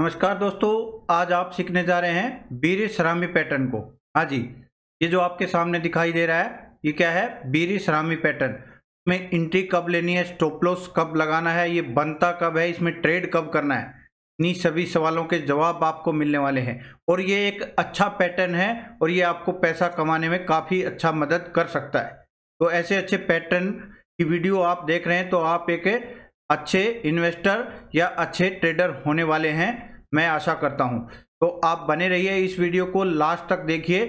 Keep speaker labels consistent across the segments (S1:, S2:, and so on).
S1: नमस्कार दोस्तों आज आप सीखने जा रहे हैं बीरी सरामी पैटर्न को हाँ जी ये जो आपके सामने दिखाई दे रहा है ये क्या है बीरी सरामी पैटर्न में इंट्री कब लेनी है स्टोपलोस कब लगाना है ये बनता कब है इसमें ट्रेड कब करना है इन्हीं सभी सवालों के जवाब आपको मिलने वाले हैं और ये एक अच्छा पैटर्न है और ये आपको पैसा कमाने में काफ़ी अच्छा मदद कर सकता है तो ऐसे अच्छे पैटर्न की वीडियो आप देख रहे हैं तो आप एक अच्छे इन्वेस्टर या अच्छे ट्रेडर होने वाले हैं मैं आशा करता हूँ तो आप बने रहिए इस वीडियो को लास्ट तक देखिए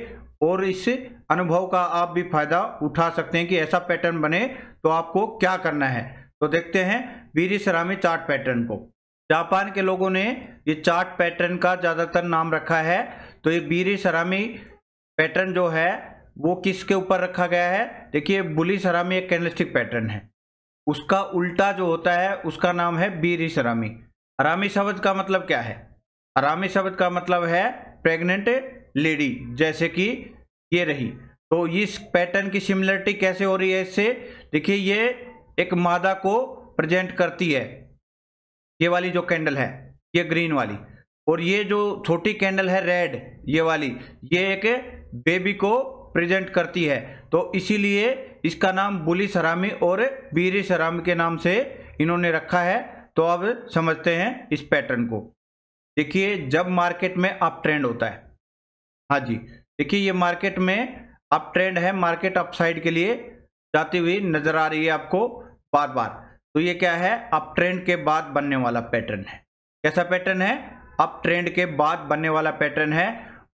S1: और इस अनुभव का आप भी फायदा उठा सकते हैं कि ऐसा पैटर्न बने तो आपको क्या करना है तो देखते हैं बीरी सरामी चार्ट पैटर्न को जापान के लोगों ने ये चार्ट पैटर्न का ज़्यादातर नाम रखा है तो ये बीरी सरामी पैटर्न जो है वो किसके ऊपर रखा गया है देखिए बुली सरामी एक कैंडलस्टिक पैटर्न है उसका उल्टा जो होता है उसका नाम है बीरी सरामी हरामी शब्द का मतलब क्या है हरामी शब्द का मतलब है प्रेग्नेंट लेडी जैसे कि ये रही तो इस पैटर्न की सिमिलरिटी कैसे हो रही है इससे देखिए ये एक मादा को प्रेजेंट करती है ये वाली जो कैंडल है ये ग्रीन वाली और ये जो छोटी कैंडल है रेड ये वाली ये एक बेबी को प्रेजेंट करती है तो इसीलिए इसका नाम बुली सरामी और बीरी सरामी के नाम से इन्होंने रखा है तो अब समझते हैं इस पैटर्न को देखिए जब मार्केट में अप ट्रेंड होता है हाँ जी देखिए ये मार्केट में अप ट्रेंड है मार्केट अपसाइड के लिए जाती हुई नजर आ रही है आपको बार बार तो ये क्या है अप ट्रेंड के बाद बनने वाला पैटर्न है कैसा पैटर्न है अप ट्रेंड के बाद बनने वाला पैटर्न है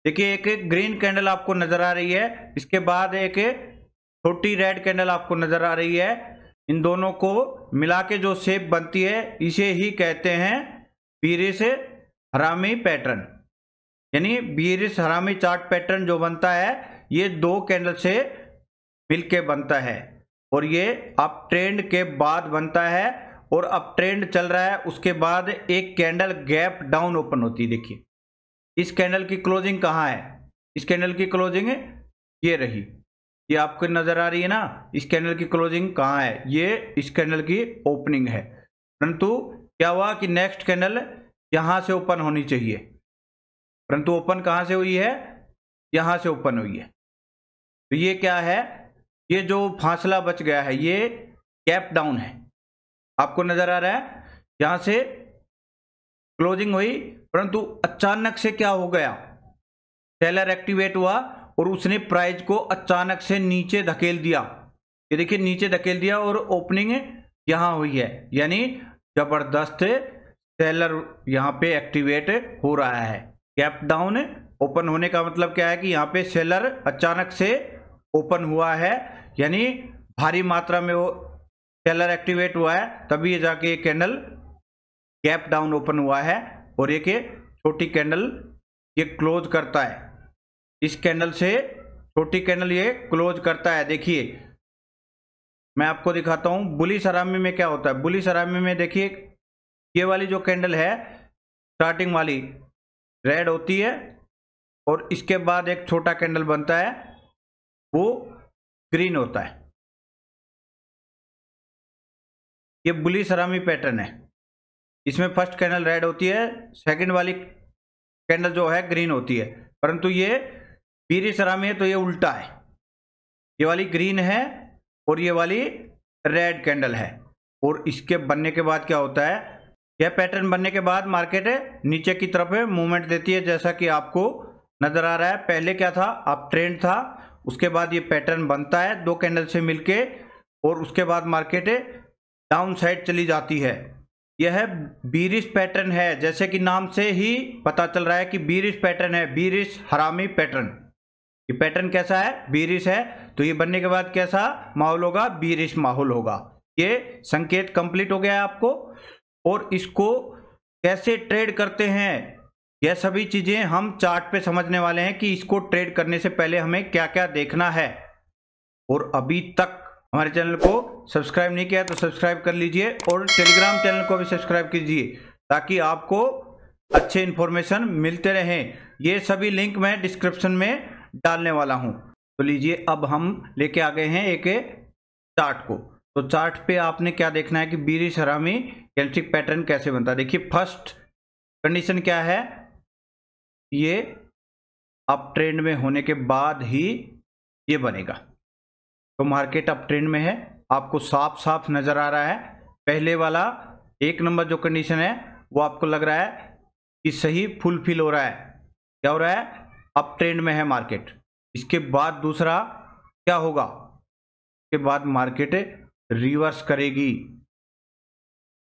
S1: देखिए एक ग्रीन कैंडल आपको नजर आ रही है इसके बाद एक छोटी रेड कैंडल आपको नजर आ रही है इन दोनों को मिला के जो शेप बनती है इसे ही कहते हैं पीरे से हरामी पैटर्न यानी बीरिस हरामी चार्ट पैटर्न जो बनता है ये दो कैंडल से मिलके बनता है और ये अप ट्रेंड के बाद बनता है और अप ट्रेंड चल रहा है उसके बाद एक कैंडल गैप डाउन ओपन होती है देखिए इस कैंडल की क्लोजिंग कहाँ है इस कैंडल की क्लोजिंग ये रही ये आपको नजर आ रही है ना इस कैंडल की क्लोजिंग कहाँ है ये इस कैंडल की ओपनिंग है परंतु क्या हुआ कि नेक्स्ट कैंडल यहां से ओपन होनी चाहिए परंतु ओपन कहाँ से हुई है यहां से ओपन हुई है तो ये क्या है ये जो फासला बच गया है ये कैप डाउन है आपको नज़र आ रहा है यहां से क्लोजिंग हुई परंतु अचानक से क्या हो गया सेलर एक्टिवेट हुआ और उसने प्राइस को अचानक से नीचे धकेल दिया ये देखिए नीचे धकेल दिया और ओपनिंग यहां हुई है यानी जबरदस्त सेलर यहाँ पे एक्टिवेट हो रहा है गैप डाउन ओपन होने का मतलब क्या है कि यहाँ पे सेलर अचानक से ओपन हुआ है यानी भारी मात्रा में वो सेलर एक्टिवेट हुआ है तभी ये जाके ये कैंडल गैप डाउन ओपन हुआ है और एक छोटी कैंडल ये क्लोज करता है इस कैंडल से छोटी कैंडल ये क्लोज करता है देखिए मैं आपको दिखाता हूँ बुली सरामी में क्या होता है बुली सरामी में देखिए ये वाली जो कैंडल है स्टार्टिंग वाली रेड होती है और इसके बाद एक छोटा कैंडल बनता है
S2: वो ग्रीन होता है
S1: ये बुली सरामी पैटर्न है इसमें फर्स्ट कैंडल रेड होती है सेकंड वाली कैंडल जो है ग्रीन होती है परंतु ये पीरी सरामी है तो ये उल्टा है ये वाली ग्रीन है और ये वाली रेड कैंडल है और इसके बनने के बाद क्या होता है यह पैटर्न बनने के बाद मार्केट नीचे की तरफ मूवमेंट देती है जैसा कि आपको नजर आ रहा है पहले क्या था आप ट्रेंड था उसके बाद ये पैटर्न बनता है दो कैंडल से मिलके और उसके बाद मार्केट डाउन साइड चली जाती है यह बीरिश पैटर्न है जैसे कि नाम से ही पता चल रहा है कि बीरिश पैटर्न है बीरिश हरामी पैटर्न ये पैटर्न कैसा है बीरिश है तो ये बनने के बाद कैसा माहौल होगा बीरिश माहौल होगा ये संकेत कंप्लीट हो गया है आपको और इसको कैसे ट्रेड करते हैं यह सभी चीज़ें हम चार्ट पे समझने वाले हैं कि इसको ट्रेड करने से पहले हमें क्या क्या देखना है और अभी तक हमारे चैनल को सब्सक्राइब नहीं किया तो सब्सक्राइब कर लीजिए और टेलीग्राम चैनल को भी सब्सक्राइब कीजिए ताकि आपको अच्छे इन्फॉर्मेशन मिलते रहें ये सभी लिंक मैं डिस्क्रिप्शन में डालने वाला हूँ तो लीजिए अब हम लेके आ गए हैं एक चार्ट को तो चार्ट पे आपने क्या देखना है कि बीरी शरा में कैंड्रिक पैटर्न कैसे बनता है देखिए फर्स्ट कंडीशन क्या है ये अप ट्रेंड में होने के बाद ही ये बनेगा तो मार्केट अप ट्रेंड में है आपको साफ साफ नज़र आ रहा है पहले वाला एक नंबर जो कंडीशन है वो आपको लग रहा है कि सही फुलफिल हो रहा है क्या हो रहा है अप ट्रेंड में है मार्केट इसके बाद दूसरा क्या होगा इसके बाद मार्केट रिवर्स करेगी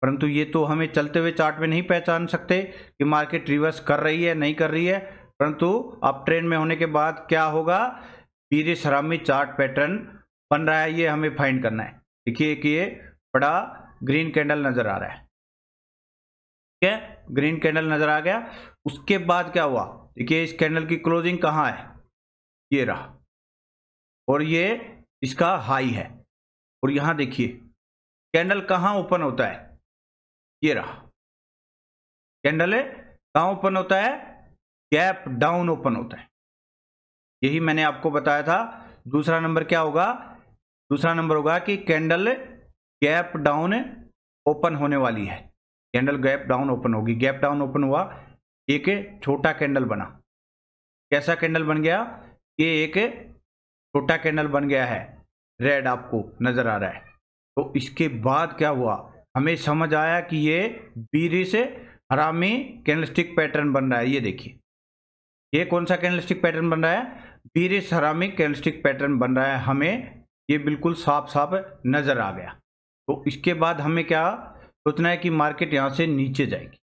S1: परंतु ये तो हमें चलते हुए चार्ट में नहीं पहचान सकते कि मार्केट रिवर्स कर रही है नहीं कर रही है परंतु अब ट्रेंड में होने के बाद क्या होगा पीरे शरामी चार्ट पैटर्न बन रहा है ये हमें फाइंड करना है देखिए कि ये बड़ा ग्रीन कैंडल नजर आ रहा है ठीक है ग्रीन कैंडल नजर आ गया उसके बाद क्या हुआ देखिए इस कैंडल की क्लोजिंग कहाँ है ये रहा और ये इसका हाई है और यहां देखिए
S2: कैंडल कहां ओपन होता है ये रहा कैंडल है कहां
S1: ओपन होता है गैप डाउन ओपन होता है यही मैंने आपको बताया था दूसरा नंबर क्या होगा दूसरा नंबर होगा कि कैंडल गैप डाउन ओपन होने वाली है कैंडल गैप डाउन ओपन होगी गैप डाउन ओपन हुआ एक छोटा कैंडल बना कैसा कैंडल बन गया ये एक छोटा कैंडल बन गया है रेड आपको नज़र आ रहा है तो इसके बाद क्या हुआ हमें समझ आया कि ये बीरी से हरामी कैंडलस्टिक पैटर्न बन रहा है ये देखिए ये कौन सा कैंडलस्टिक पैटर्न बन रहा है बीरे से हरामी कैंडलस्टिक पैटर्न बन रहा है हमें ये बिल्कुल साफ साफ नज़र आ गया तो इसके बाद हमें क्या सोचना है कि मार्केट यहाँ से नीचे जाएगी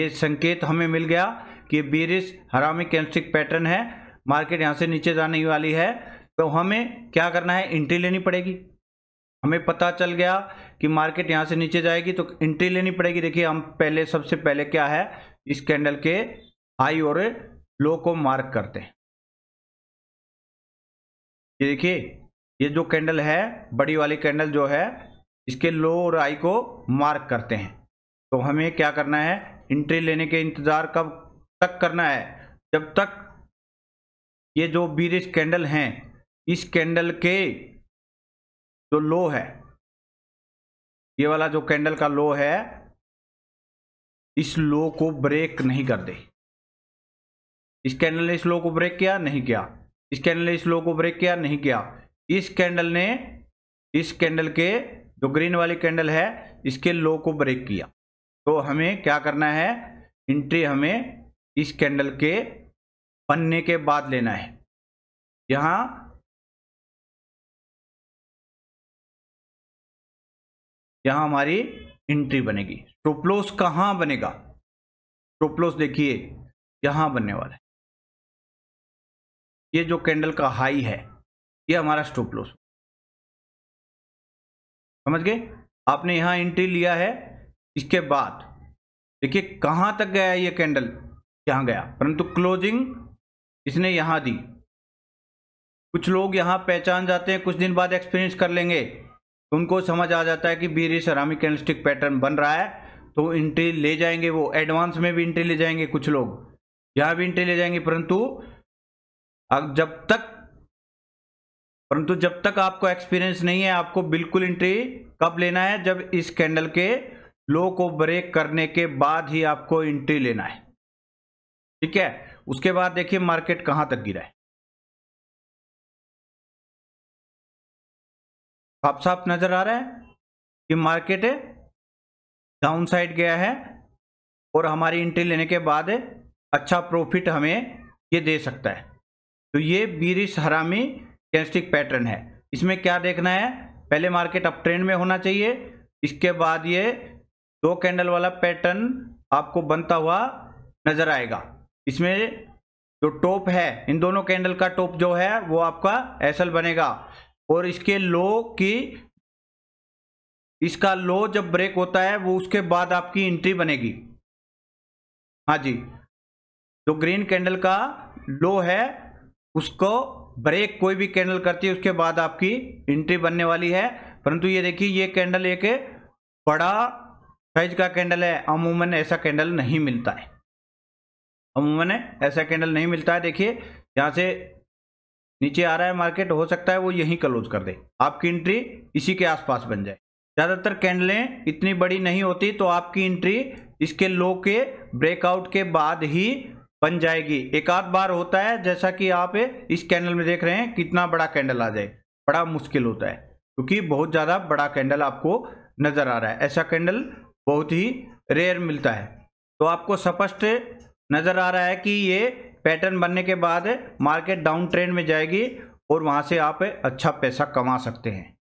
S1: ये संकेत हमें मिल गया कि बीरिस हरामी में कैंडलस्टिक पैटर्न है मार्केट यहाँ से नीचे जाने वाली है तो हमें क्या करना है एंट्री लेनी पड़ेगी हमें पता चल गया कि मार्केट यहाँ से नीचे जाएगी तो एंट्री लेनी पड़ेगी देखिए हम पहले सबसे पहले क्या है इस कैंडल के हाई और लो को मार्क करते हैं ये देखिए ये जो कैंडल है बड़ी वाली कैंडल जो है इसके लो और हाई को मार्क करते हैं तो हमें क्या करना है एंट्री लेने के इंतज़ार कब तक करना है जब तक ये जो बीरिज कैंडल हैं इस कैंडल के जो लो है
S2: ये वाला जो कैंडल का लो है इस लो
S1: को ब्रेक नहीं कर दे इस कैंडल ने इस लो को ब्रेक किया नहीं किया इस कैंडल ने इस लो को ब्रेक किया नहीं किया इस कैंडल ने इस कैंडल के जो ग्रीन वाली कैंडल है इसके लो को ब्रेक किया तो हमें क्या करना है एंट्री हमें इस कैंडल के बनने के बाद लेना है
S2: यहाँ यहाँ हमारी एंट्री बनेगी स्टोपलोस कहां कहाँ बनेगा स्टोपलोस देखिए यहां बनने वाला है ये जो कैंडल का हाई है ये हमारा स्टॉप लॉस
S1: समझ गए आपने यहाँ एंट्री लिया है इसके बाद देखिए कहाँ तक गया ये कैंडल यहां गया परंतु क्लोजिंग इसने यहां दी कुछ लोग यहाँ पहचान जाते हैं कुछ दिन बाद एक्सपीरियंस कर लेंगे तो उनको समझ आ जाता है कि बीरी सरामी कैंडलस्टिक पैटर्न बन रहा है तो इंट्री ले जाएंगे वो एडवांस में भी इंट्री ले जाएंगे कुछ लोग यहाँ भी इंट्री ले जाएंगे परंतु अब जब तक परंतु जब तक आपको एक्सपीरियंस नहीं है आपको बिल्कुल इंट्री कब लेना है जब इस कैंडल के लो को ब्रेक करने के बाद ही आपको एंट्री लेना है ठीक है उसके बाद देखिए मार्केट कहां तक गिरा है
S2: आप साफ नज़र आ रहा है
S1: कि मार्केट डाउन साइड गया है और हमारी एंट्री लेने के बाद अच्छा प्रॉफिट हमें ये दे सकता है तो ये बीरिश हरामी कैंस्टिक पैटर्न है इसमें क्या देखना है पहले मार्केट अप ट्रेंड में होना चाहिए इसके बाद ये दो कैंडल वाला पैटर्न आपको बनता हुआ नज़र आएगा इसमें जो टॉप है इन दोनों कैंडल का टॉप जो है वो आपका एसल बनेगा और इसके लो की इसका लो जब ब्रेक होता है वो उसके बाद आपकी एंट्री बनेगी हाँ जी जो ग्रीन कैंडल का लो है उसको ब्रेक कोई भी कैंडल करती है उसके बाद आपकी एंट्री बनने वाली है परंतु ये देखिए ये कैंडल एक बड़ा साइज का कैंडल है अमूमन ऐसा कैंडल नहीं मिलता है अमूमन ऐसा कैंडल नहीं मिलता है देखिए यहाँ से नीचे आ रहा है मार्केट हो सकता है वो यहीं क्लोज कर दे आपकी एंट्री इसी के आसपास बन जाए ज़्यादातर कैंडलें इतनी बड़ी नहीं होती तो आपकी एंट्री इसके लो के ब्रेकआउट के बाद ही बन जाएगी एक आध बार होता है जैसा कि आप इस कैंडल में देख रहे हैं कितना बड़ा कैंडल आ जाए बड़ा मुश्किल होता है क्योंकि बहुत ज़्यादा बड़ा कैंडल आपको नज़र आ रहा है ऐसा कैंडल बहुत ही रेयर मिलता है तो आपको स्पष्ट नज़र आ रहा है कि ये पैटर्न बनने के बाद मार्केट डाउन ट्रेंड में जाएगी और वहाँ से आप अच्छा पैसा कमा सकते हैं